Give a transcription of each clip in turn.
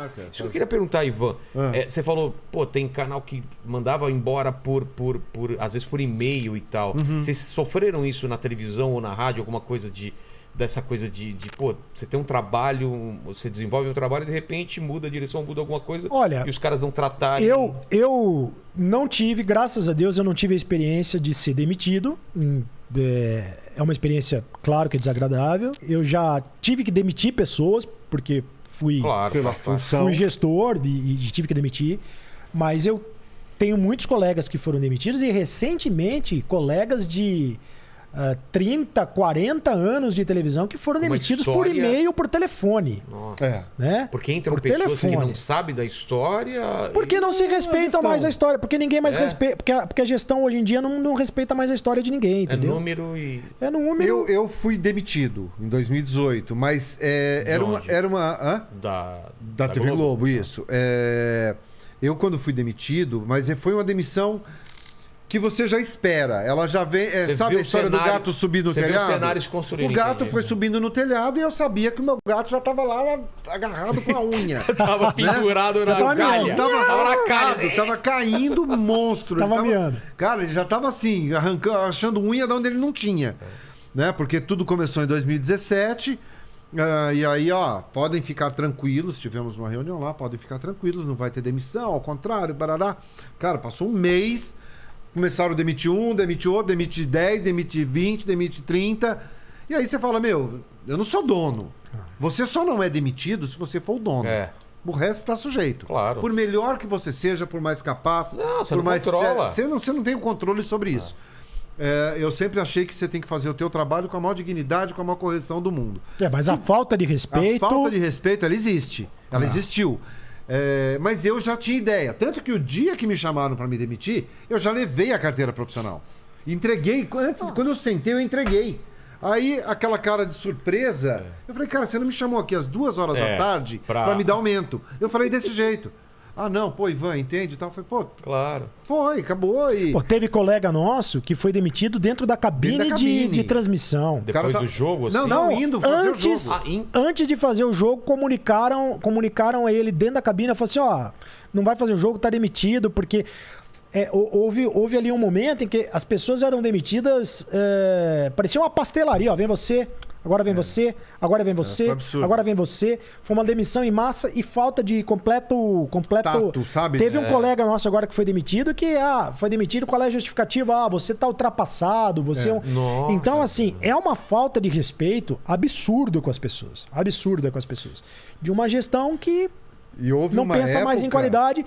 marca. Isso que eu queria perguntar, Ivan. Ah. É, você falou, pô, tem canal que mandava embora por, por, por às vezes por e-mail e tal. Uhum. Vocês sofreram isso na televisão ou na rádio, alguma coisa de dessa coisa de, de, pô, você tem um trabalho, você desenvolve um trabalho e de repente muda a direção, muda alguma coisa. Olha, e os caras não trataram. Eu, eu não tive, graças a Deus, eu não tive a experiência de ser demitido. Hum, é, é uma experiência, claro que é desagradável. Eu já tive que demitir pessoas, porque fui claro, pela claro, função. Fui gestor e, e tive que demitir. Mas eu tenho muitos colegas que foram demitidos e recentemente colegas de 30, ah, 40 anos de televisão que foram demitidos história... por e-mail, por telefone. Nossa. É. Né? Porque entram por pessoas assim, telefone. que não sabem da história. Porque não se respeitam mais a história. Porque ninguém mais é. respeita. Porque a, porque a gestão hoje em dia não, não respeita mais a história de ninguém, é entendeu? É número e. É número. Eu, eu fui demitido em 2018, mas é, era, uma, era uma. Hã? Da, da, da TV Globo, Globo isso. É, eu, quando fui demitido, mas é, foi uma demissão que você já espera. Ela já vê. É, sabe a história cenário, do gato subir no telhado? cenários construídos. O gato foi subindo no telhado e eu sabia que o meu gato já estava lá, lá agarrado com a unha. tava né? pendurado na tava galha. Tava, tava Tava caindo monstro. Tava, tava miando. Cara, ele já tava assim, arrancando, achando unha de onde ele não tinha. Né? Porque tudo começou em 2017. Uh, ah, e aí, ó, podem ficar tranquilos, tivemos uma reunião lá, podem ficar tranquilos, não vai ter demissão, ao contrário, barará. Cara, passou um mês, começaram a demitir um, demitir outro, demitir 10, demitir 20, demitir 30. E aí você fala, meu, eu não sou dono. Você só não é demitido se você for o dono. É. O resto está sujeito. Claro. Por melhor que você seja, por mais capaz, não, você por não mais controla. Você não, você não tem o controle sobre isso. Ah. É, eu sempre achei que você tem que fazer o teu trabalho com a maior dignidade, com a maior correção do mundo. É, mas a falta de respeito. A falta de respeito, ela existe. Ela ah. existiu. É, mas eu já tinha ideia. Tanto que o dia que me chamaram para me demitir, eu já levei a carteira profissional. Entreguei, antes, quando eu sentei, eu entreguei. Aí, aquela cara de surpresa, é. eu falei, cara, você não me chamou aqui às duas horas é, da tarde para me dar aumento. Eu falei desse jeito. Ah, não, pô, Ivan, entende e tal. Foi, pô. Claro. Foi, acabou. E... teve colega nosso que foi demitido dentro da cabine, dentro da cabine. De, de, transmissão. Depois tá... do jogo, assim? Não, não, indo fazer antes, o jogo. Ah, in... Antes de fazer o jogo, comunicaram, comunicaram a ele dentro da cabine. Falou assim: ó, não vai fazer o jogo, tá demitido, porque. É, houve, houve ali um momento em que as pessoas eram demitidas, é, parecia uma pastelaria, ó, vem você, Agora vem é. você, agora vem é, você, é, agora vem você. Foi uma demissão em massa e falta de completo. completo Tato, sabe? Teve é. um colega nosso agora que foi demitido que, ah, foi demitido, qual é a justificativa? Ah, você tá ultrapassado, você é, é um. Nossa. Então, assim, é uma falta de respeito absurdo com as pessoas. Absurda com as pessoas. De uma gestão que não pensa época... mais em qualidade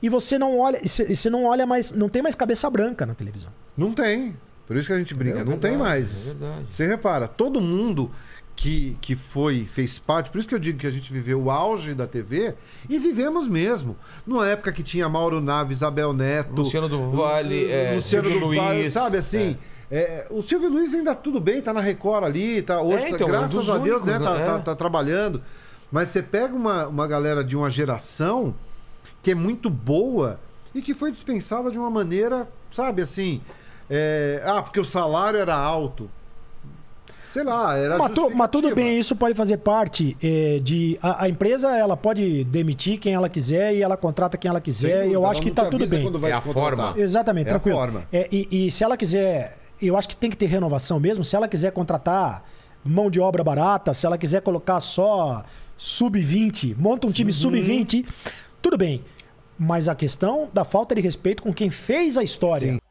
e você não olha. você não olha mais. Não tem mais cabeça branca na televisão. Não tem. Por isso que a gente é brinca, é verdade, não tem mais. É verdade. Você repara, todo mundo que, que foi, fez parte, por isso que eu digo que a gente viveu o auge da TV e vivemos mesmo. Numa época que tinha Mauro Nave, Isabel Neto. Luciano do Vale, é, Luciano Silvio do Luiz, Vale, sabe assim? É. é. o Silvio Luiz ainda tudo bem, tá na Record ali, tá é, hoje, tá, então, graças a Deus, né, únicos, né? Tá, tá, tá trabalhando. Mas você pega uma, uma galera de uma geração que é muito boa e que foi dispensada de uma maneira, sabe assim, é, ah, porque o salário era alto. Sei lá, era. Mas, mas tudo bem, isso pode fazer parte é, de. A, a, empresa ela pode demitir quem ela quiser e ela contrata quem ela quiser. Dúvida, eu acho que está tudo bem. É, é a forma. Exatamente, é tranquilo. A forma. É, e, e se ela quiser. Eu acho que tem que ter renovação mesmo. Se ela quiser contratar mão de obra barata, se ela quiser colocar só sub-20, monta um time uhum. sub-20, tudo bem. Mas a questão da falta de respeito com quem fez a história. Sim.